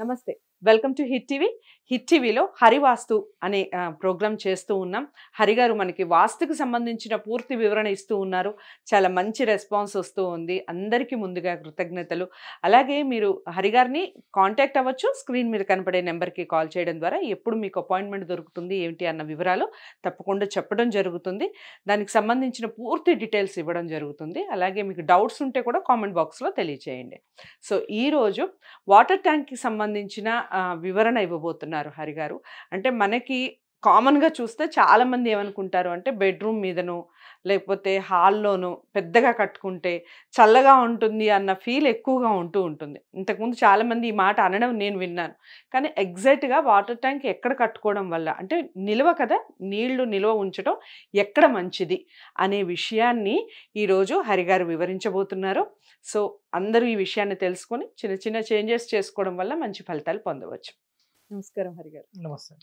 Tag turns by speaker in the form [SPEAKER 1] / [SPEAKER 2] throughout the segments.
[SPEAKER 1] నమస్తే welcome to hit TV hit టీవీలో హరివాస్తు అనే ప్రోగ్రామ్ చేస్తూ ఉన్నాం హరిగారు మనకి వాస్తుకు సంబంధించిన పూర్తి వివరణ ఇస్తూ ఉన్నారు చాలా మంచి రెస్పాన్స్ వస్తూ ఉంది అందరికీ ముందుగా కృతజ్ఞతలు అలాగే మీరు హరిగారిని కాంటాక్ట్ అవ్వచ్చు స్క్రీన్ మీద కనపడే నెంబర్కి కాల్ చేయడం ద్వారా ఎప్పుడు మీకు అపాయింట్మెంట్ దొరుకుతుంది ఏమిటి అన్న వివరాలు తప్పకుండా చెప్పడం జరుగుతుంది దానికి సంబంధించిన పూర్తి డీటెయిల్స్ ఇవ్వడం జరుగుతుంది అలాగే మీకు డౌట్స్ ఉంటే కూడా కామెంట్ బాక్స్లో తెలియచేయండి సో ఈరోజు వాటర్ ట్యాంక్కి సంబంధించి సంబంధించిన వివరణ ఇవ్వబోతున్నారు హరిగారు అంటే మనకి కామన్గా చూస్తే చాలామంది ఏమనుకుంటారు అంటే బెడ్రూమ్ మీదను లేకపోతే హాల్లోనూ పెద్దగా కట్టుకుంటే చల్లగా ఉంటుంది అన్న ఫీల్ ఎక్కువగా ఉంటూ ఉంటుంది ఇంతకుముందు చాలామంది ఈ మాట అనడం నేను విన్నాను కానీ ఎగ్జాక్ట్గా వాటర్ ట్యాంక్ ఎక్కడ కట్టుకోవడం వల్ల అంటే నిల్వ కదా నీళ్లు నిల్వ ఉంచడం ఎక్కడ మంచిది అనే విషయాన్ని ఈరోజు హరిగారు వివరించబోతున్నారు సో అందరూ ఈ విషయాన్ని తెలుసుకొని చిన్న చిన్న చేంజెస్ చేసుకోవడం వల్ల మంచి ఫలితాలు పొందవచ్చు నమస్కారం హరిగారు నమస్తే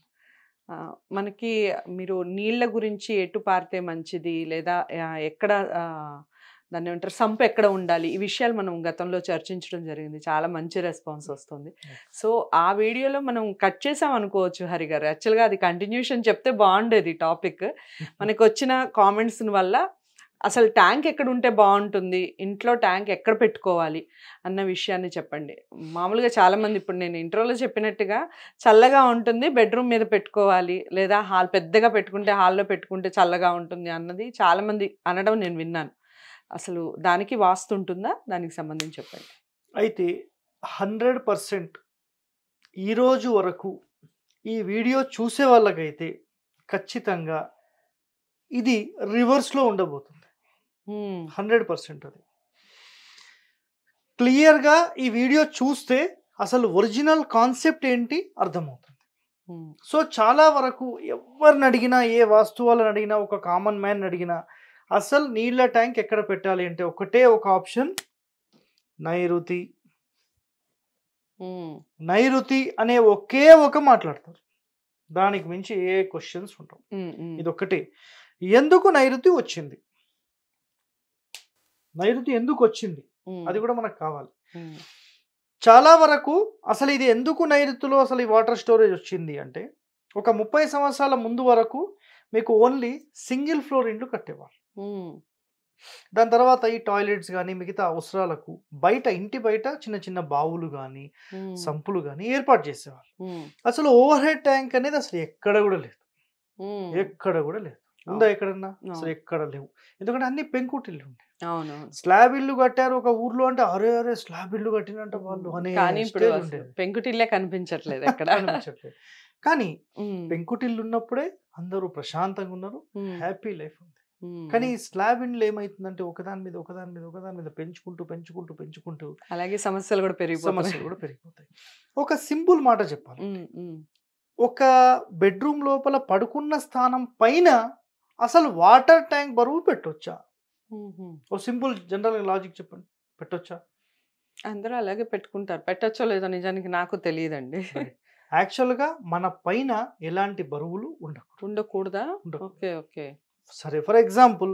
[SPEAKER 1] మనకి మీరు నీళ్ళ గురించి ఎటు పారితే మంచిది లేదా ఎక్కడ దాన్ని ఏమంటారు సంప్ ఎక్కడ ఉండాలి ఈ విషయాలు మనం గతంలో చర్చించడం జరిగింది చాలా మంచి రెస్పాన్స్ వస్తుంది సో ఆ వీడియోలో మనం కట్ చేసాం అనుకోవచ్చు హరి గారు యాక్చువల్గా అది కంటిన్యూషన్ చెప్తే బాగుండేది టాపిక్ మనకు వచ్చిన కామెంట్స్ వల్ల అసలు ట్యాంక్ ఎక్కడ ఉంటే బాగుంటుంది ఇంట్లో ట్యాంక్ ఎక్కడ పెట్టుకోవాలి అన్న విషయాన్ని చెప్పండి మామూలుగా చాలామంది ఇప్పుడు నేను ఇంట్రోలో చెప్పినట్టుగా చల్లగా ఉంటుంది బెడ్రూమ్ మీద పెట్టుకోవాలి లేదా హాల్ పెద్దగా పెట్టుకుంటే హాల్లో పెట్టుకుంటే చల్లగా ఉంటుంది అన్నది చాలామంది అనడం నేను విన్నాను అసలు దానికి వాస్తు ఉంటుందా దానికి సంబంధించి చెప్పండి
[SPEAKER 2] అయితే హండ్రెడ్ పర్సెంట్ ఈరోజు వరకు ఈ వీడియో చూసే వాళ్ళకైతే ఖచ్చితంగా ఇది రివర్స్లో ఉండబోతుంది హండ్రెడ్ పర్సెంట్ అది క్లియర్గా ఈ వీడియో చూస్తే అసలు ఒరిజినల్ కాన్సెప్ట్ ఏంటి అర్థమవుతుంది సో చాలా వరకు ఎవరిని అడిగినా ఏ వాస్తువాలను అడిగినా ఒక కామన్ మ్యాన్ అడిగినా అసలు నీళ్ళ ట్యాంక్ ఎక్కడ పెట్టాలి అంటే ఒకటే ఒక ఆప్షన్ నైరుతి నైరుతి అనే ఒకే ఒక మాట్లాడతారు దానికి మించి ఏ క్వశ్చన్స్ ఇది ఇదొక్కటే ఎందుకు నైరుతి వచ్చింది నైరుతి ఎందుకు వచ్చింది అది కూడా మనకు కావాలి చాలా వరకు అసలు ఇది ఎందుకు నైరుతిలో అసలు ఈ వాటర్ స్టోరేజ్ వచ్చింది అంటే ఒక ముప్పై సంవత్సరాల ముందు వరకు మీకు ఓన్లీ సింగిల్ ఫ్లోర్ ఇండ్లు కట్టేవారు దాని తర్వాత ఈ టాయిలెట్స్ కానీ మిగతా అవసరాలకు బయట ఇంటి బయట చిన్న చిన్న బావులు కానీ సంపులు కానీ ఏర్పాటు చేసేవారు అసలు ఓవర్ హెడ్ ట్యాంక్ అనేది అసలు ఎక్కడ కూడా లేదు ఎక్కడ కూడా లేదు ఉందా ఎక్కడన్నా అసలు ఎక్కడ లేవు ఎందుకంటే అన్ని పెంకుటిల్లు ఉండే అవును స్లాబ్ ఇల్లు కట్టారు ఒక ఊర్లో అంటే అరే అరే స్లాబ్ ఇల్లు కట్టినట్టు వాళ్ళు అనే
[SPEAKER 1] పెంకుటిల్లే కనిపించట్లేదు ఎక్కడ కానీ పెంకుటిల్లు ఉన్నప్పుడే అందరూ
[SPEAKER 2] ప్రశాంతంగా ఉన్నారు హ్యాపీ లైఫ్ ఉంది కానీ స్లాబ్ ఇండ్లు ఏమైతుందంటే ఒకదాని మీద ఒకదాని మీద ఒకదాని
[SPEAKER 1] మీద పెంచుకుంటూ పెంచుకుంటూ పెంచుకుంటూ అలాగే సమస్యలు కూడా పెరిగిపోతాయి సమస్యలు కూడా పెరిగిపోతాయి ఒక
[SPEAKER 2] సింపుల్ మాట చెప్పాలి ఒక బెడ్రూమ్ లోపల పడుకున్న స్థానం పైన అసలు వాటర్ ట్యాంక్ బరువు పెట్టొచ్చా ఓ సింపుల్ జనరల్
[SPEAKER 1] లాజిక్ చెప్పండి పెట్టొచ్చా అందరూ అలాగే పెట్టుకుంటారు పెట్టచ్చో లేదో నిజానికి నాకు తెలియదండి
[SPEAKER 2] యాక్చువల్గా మన పైన ఎలాంటి బరువులు ఉండకూడదు ఉండకూడదా ఓకే ఓకే సరే ఫర్ ఎగ్జాంపుల్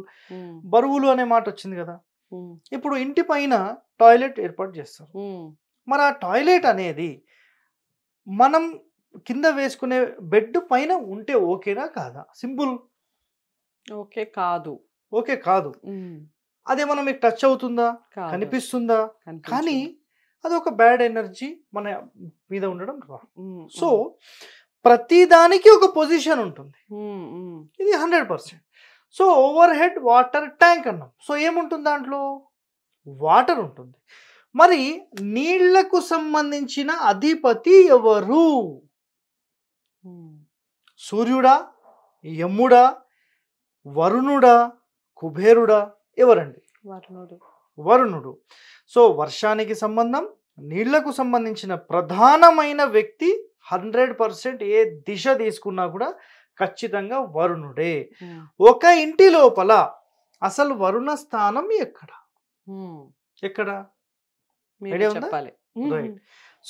[SPEAKER 2] బరువులు అనే మాట వచ్చింది కదా ఇప్పుడు ఇంటి పైన టాయిలెట్ ఏర్పాటు చేస్తారు మరి ఆ టాయిలెట్ అనేది మనం కింద వేసుకునే బెడ్ పైన ఉంటే ఓకేనా కాదా సింపుల్ ఓకే కాదు ఓకే కాదు అదేమన్నా మీకు టచ్ అవుతుందా కనిపిస్తుందా కానీ అది ఒక బ్యాడ్ ఎనర్జీ మన మీద ఉండడం రా సో ప్రతి దానికి ఒక పొజిషన్ ఉంటుంది ఇది hundred percent so overhead water tank అన్నాం సో ఏముంటుంది దాంట్లో వాటర్ ఉంటుంది మరి నీళ్లకు సంబంధించిన అధిపతి ఎవరు సూర్యుడా యముడా వరుణుడా కుబేరుడా ఎవరండి వరుణుడు వరుణుడు సో వర్షానికి సంబంధం నీళ్లకు సంబంధించిన ప్రధానమైన వ్యక్తి హండ్రెడ్ పర్సెంట్ ఏ దిశ తీసుకున్నా కూడా ఖచ్చితంగా వరుణుడే hmm. ఒక ఇంటి లోపల అసలు వరుణ స్థానం ఎక్కడ hmm. ఎక్కడ చెప్పాలి hmm.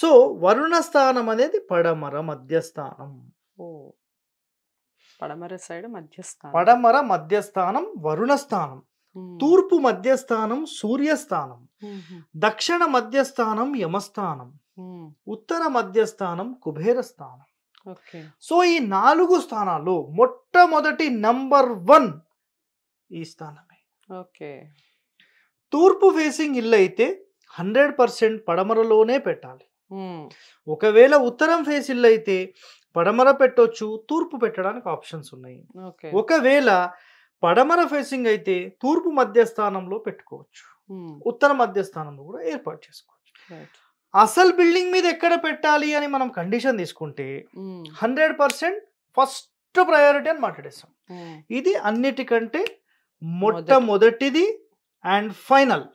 [SPEAKER 2] సో వరుణ స్థానం అనేది పడమర మధ్యస్థానం
[SPEAKER 1] పడమర సైడ్ మధ్యస్థానం
[SPEAKER 2] పడమర మధ్యస్థానం వరుణస్థానం తూర్పు మధ్యస్థానం సూర్యస్థానం దక్షిణ మధ్యస్థానం యమస్థానం ఉత్తర మధ్యస్థానం కుబేర స్థానం సో ఈ నాలుగు స్థానాలు మొట్టమొదటి నంబర్ వన్ ఈ స్థానమే ఓకే తూర్పు ఫేసింగ్ ఇల్లు అయితే హండ్రెడ్ పర్సెంట్ పడమరలోనే పెట్టాలి ఒకవేళ ఉత్తరం ఫేస్ ఇల్లు అయితే పడమర పెట్టొచ్చు తూర్పు పెట్టడానికి ఆప్షన్స్ ఉన్నాయి ఒకవేళ పడమర ఫేసింగ్ అయితే తూర్పు మధ్యస్థానంలో పెట్టుకోవచ్చు ఉత్తర మధ్యస్థానంలో కూడా ఏర్పాటు చేసుకోవచ్చు అసలు బిల్డింగ్ మీద ఎక్కడ పెట్టాలి అని మనం కండిషన్ తీసుకుంటే హండ్రెడ్ పర్సెంట్ ఫస్ట్ ప్రయారిటీ అని మాట్లాడేస్తాం ఇది అన్నిటికంటే మొట్టమొదటిది అండ్ ఫైనల్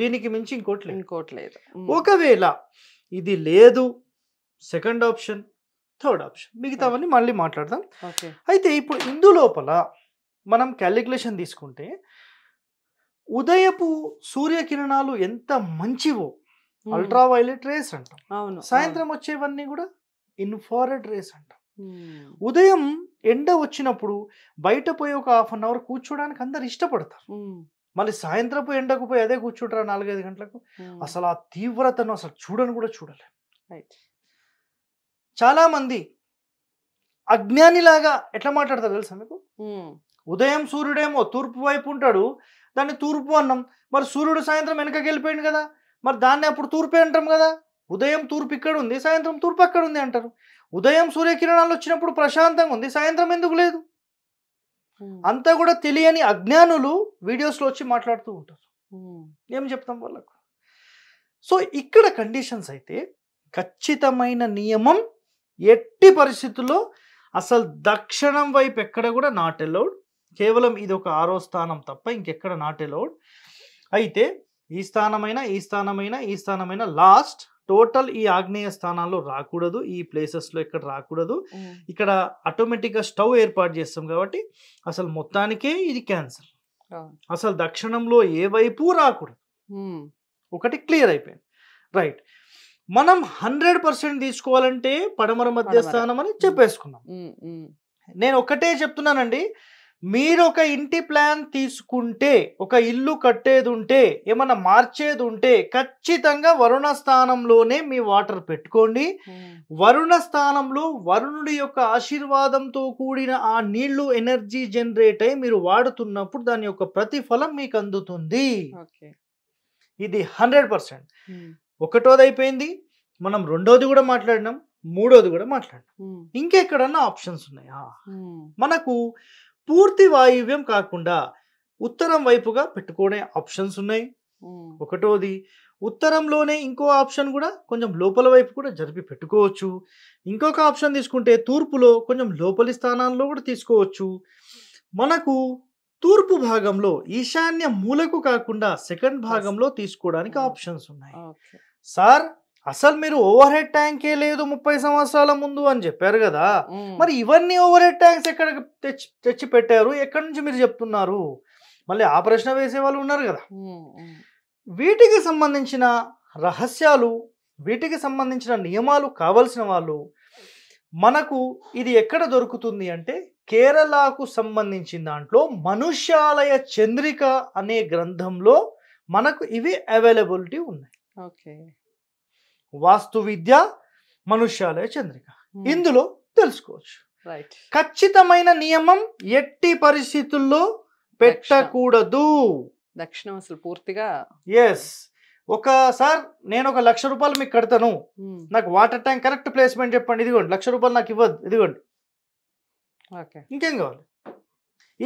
[SPEAKER 2] దీనికి మించి ఇంకోటి ఇంకోటి లేదు ఒకవేళ ఇది లేదు సెకండ్ ఆప్షన్ థర్డ్ ఆప్షన్ మిగతావన్నీ మళ్ళీ మాట్లాడదాం అయితే ఇప్పుడు ఇందు లోపల మనం క్యాలిక్యులేషన్ తీసుకుంటే ఉదయపు సూర్యకిరణాలు ఎంత మంచివో అల్ట్రా వైలెట్ రేస్ అంటాం అవును సాయంత్రం వచ్చేవన్నీ కూడా ఇన్ఫారెడ్ రేస్ అంటాం ఉదయం ఎండ వచ్చినప్పుడు బయట పోయి ఒక హాఫ్ అన్ అవర్ కూర్చోడానికి అందరు ఇష్టపడతారు మళ్ళీ సాయంత్రపు ఎండకు పోయి అదే కూర్చుంటారు నాలుగైదు గంటలకు అసలు ఆ తీవ్రతను అసలు చూడని కూడా చూడలేదు చాలామంది అజ్ఞానిలాగా ఎట్లా మాట్లాడతారు తెలుసా మీకు ఉదయం సూర్యుడేమో తూర్పు వైపు ఉంటాడు దాన్ని తూర్పు అన్నాం మరి సూర్యుడు సాయంత్రం వెనకకి వెళ్ళిపోయింది కదా మరి దాన్ని అప్పుడు తూర్పే అంటాం కదా ఉదయం తూర్పు ఇక్కడ ఉంది సాయంత్రం తూర్పు అక్కడ ఉంది అంటారు ఉదయం సూర్యకిరణాలు వచ్చినప్పుడు ప్రశాంతంగా ఉంది సాయంత్రం ఎందుకు లేదు అంతా కూడా తెలియని అజ్ఞానులు వీడియోస్లో వచ్చి మాట్లాడుతూ ఉంటారు ఏం చెప్తాం వాళ్ళకు సో ఇక్కడ కండిషన్స్ అయితే ఖచ్చితమైన నియమం ఎట్టి పరిస్థితుల్లో అసలు దక్షిణం వైపు ఎక్కడ కూడా నాట్ ఎలౌడ్ కేవలం ఇది ఒక ఆరో స్థానం తప్ప ఇంకెక్కడ నాట్ ఎలౌడ్ అయితే ఈ స్థానమైన ఈ స్థానమైన ఈ స్థానమైన లాస్ట్ టోటల్ ఈ ఆగ్నేయ స్థానాల్లో రాకూడదు ఈ ప్లేసెస్లో ఇక్కడ రాకూడదు ఇక్కడ ఆటోమేటిక్గా స్టవ్ ఏర్పాటు చేస్తాం కాబట్టి అసలు మొత్తానికే ఇది క్యాన్సర్ అసలు దక్షిణంలో ఏ వైపు రాకూడదు ఒకటి క్లియర్ అయిపోయింది రైట్ మనం హండ్రెడ్ పర్సెంట్ తీసుకోవాలంటే పడమర మధ్యస్థానం అని చెప్పేసుకున్నాం నేను ఒకటే చెప్తున్నానండి మీరు ఒక ఇంటి ప్లాన్ తీసుకుంటే ఒక ఇల్లు కట్టేది ఉంటే ఏమన్నా మార్చేది ఉంటే ఖచ్చితంగా వరుణ స్థానంలోనే మీ వాటర్ పెట్టుకోండి వరుణ స్థానంలో వరుణుడి యొక్క ఆశీర్వాదంతో కూడిన ఆ నీళ్లు ఎనర్జీ జనరేట్ అయి మీరు వాడుతున్నప్పుడు దాని యొక్క ప్రతిఫలం మీకు అందుతుంది ఇది హండ్రెడ్ పర్సెంట్ ఒకటోది అయిపోయింది మనం రెండోది కూడా మాట్లాడినాం మూడోది కూడా మాట్లాడినాం ఇంకెక్కడన్నా ఆప్షన్స్ ఉన్నాయా మనకు పూర్తి వాయువ్యం కాకుండా ఉత్తరం వైపుగా పెట్టుకునే ఆప్షన్స్ ఉన్నాయి ఒకటోది ఉత్తరంలోనే ఇంకో ఆప్షన్ కూడా కొంచెం లోపల వైపు కూడా జరిపి పెట్టుకోవచ్చు ఇంకొక ఆప్షన్ తీసుకుంటే తూర్పులో కొంచెం లోపలి స్థానాల్లో కూడా తీసుకోవచ్చు మనకు తూర్పు భాగంలో ఈశాన్య మూలకు కాకుండా సెకండ్ భాగంలో తీసుకోవడానికి hmm. ఆప్షన్స్ ఉన్నాయి సార్ అసలు మీరు ఓవర్ హెడ్ ట్యాంకే లేదు ముప్పై సంవత్సరాల ముందు అని చెప్పారు కదా మరి ఇవన్నీ ఓవర్ హెడ్ ట్యాంక్స్ ఎక్కడ తెచ్చి తెచ్చి పెట్టారు ఎక్కడి నుంచి మీరు చెప్తున్నారు మళ్ళీ ఆ ప్రశ్న వేసే వాళ్ళు ఉన్నారు కదా వీటికి సంబంధించిన రహస్యాలు వీటికి సంబంధించిన నియమాలు కావలసిన వాళ్ళు మనకు ఇది ఎక్కడ దొరుకుతుంది అంటే కేరళకు సంబంధించిన దాంట్లో మనుష్యాలయ చంద్రిక అనే గ్రంథంలో మనకు ఇవి అవైలబిలిటీ ఉన్నాయి వాస్తు విద్య మనుష్యాలయ చంద్రిక ఇందులో తెలుసుకోవచ్చు ఖచ్చితమైన నియమం ఎట్టి పరిస్థితుల్లో పెట్టకూడదు
[SPEAKER 1] దక్షిణం అసలు పూర్తిగా
[SPEAKER 2] ఎస్ ఒక సార్ నేను ఒక లక్ష రూపాయలు మీకు కడతాను నాకు వాటర్ ట్యాంక్ కరెక్ట్ ప్లేస్మెంట్ చెప్పండి ఇదిగోండి లక్ష రూపాయలు నాకు ఇవ్వద్దు ఇదిగోండి ఇంకేం కావాలి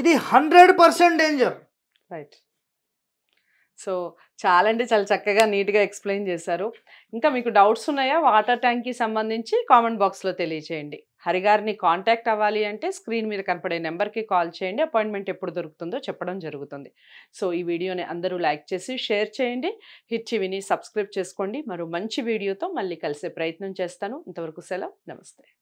[SPEAKER 2] ఇది hundred percent danger
[SPEAKER 1] right so చాలా అంటే చాలా చక్కగా నీట్గా ఎక్స్ప్లెయిన్ చేశారు ఇంకా మీకు డౌట్స్ ఉన్నాయా వాటర్ ట్యాంక్కి సంబంధించి కామెంట్ బాక్స్లో తెలియచేయండి హరిగారిని కాంటాక్ట్ అవ్వాలి అంటే స్క్రీన్ మీద కనపడే నెంబర్కి కాల్ చేయండి అపాయింట్మెంట్ ఎప్పుడు దొరుకుతుందో చెప్పడం జరుగుతుంది సో ఈ వీడియోని అందరూ లైక్ చేసి షేర్ చేయండి హిట్ టీవీని సబ్స్క్రైబ్ చేసుకోండి మరో మంచి వీడియోతో మళ్ళీ కలిసే ప్రయత్నం చేస్తాను ఇంతవరకు సెలవు నమస్తే